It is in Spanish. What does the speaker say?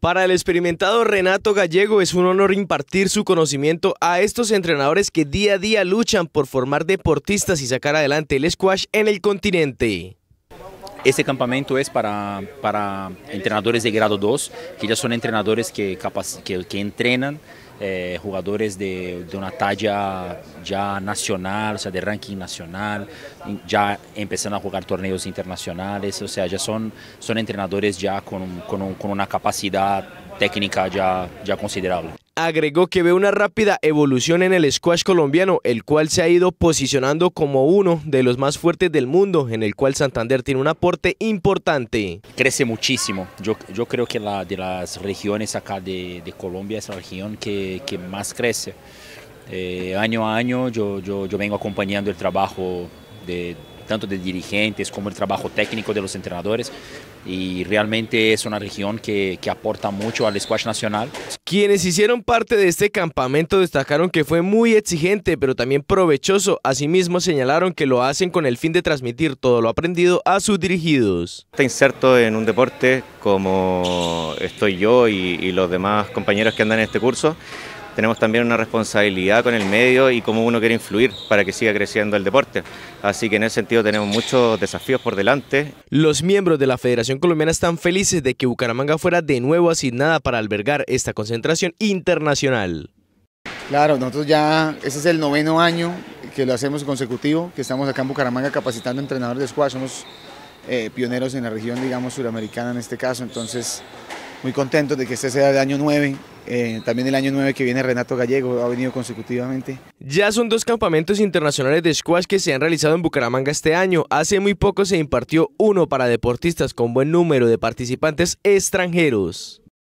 Para el experimentado Renato Gallego es un honor impartir su conocimiento a estos entrenadores que día a día luchan por formar deportistas y sacar adelante el squash en el continente. Este campamento es para, para entrenadores de grado 2, que ya son entrenadores que, que entrenan eh, jugadores de, una talla ya nacional, o sea, de ranking nacional, ya empezando a jugar torneos internacionales, o sea, ya son, son entrenadores ya con, con una capacidad técnica ya, ya considerable. Agregó que ve una rápida evolución en el squash colombiano, el cual se ha ido posicionando como uno de los más fuertes del mundo, en el cual Santander tiene un aporte importante. Crece muchísimo. Yo, creo que la de las regiones acá de, Colombia es la región que, más crece. Eh, año a año yo, yo vengo acompañando el trabajo de tanto de dirigentes como el trabajo técnico de los entrenadores. Y realmente es una región que, aporta mucho al squash nacional. Quienes hicieron parte de este campamento destacaron que fue muy exigente, pero también provechoso. Asimismo, señalaron que lo hacen con el fin de transmitir todo lo aprendido a sus dirigidos. Está inserto en un deporte como estoy yo y los demás compañeros que andan en este curso tenemos también una responsabilidad con el medio y cómo uno quiere influir para que siga creciendo el deporte. Así que en ese sentido tenemos muchos desafíos por delante. Los miembros de la Federación Colombiana están felices de que Bucaramanga fuera de nuevo asignada para albergar esta concentración internacional. Claro, nosotros ya, ese es el noveno año que lo hacemos consecutivo, que estamos acá en Bucaramanga capacitando entrenadores de squash, somos eh, pioneros en la región, digamos, suramericana en este caso, entonces muy contentos de que este sea el año 9 eh, también el año 9 que viene Renato Gallego ha venido consecutivamente. Ya son dos campamentos internacionales de squash que se han realizado en Bucaramanga este año. Hace muy poco se impartió uno para deportistas con buen número de participantes extranjeros.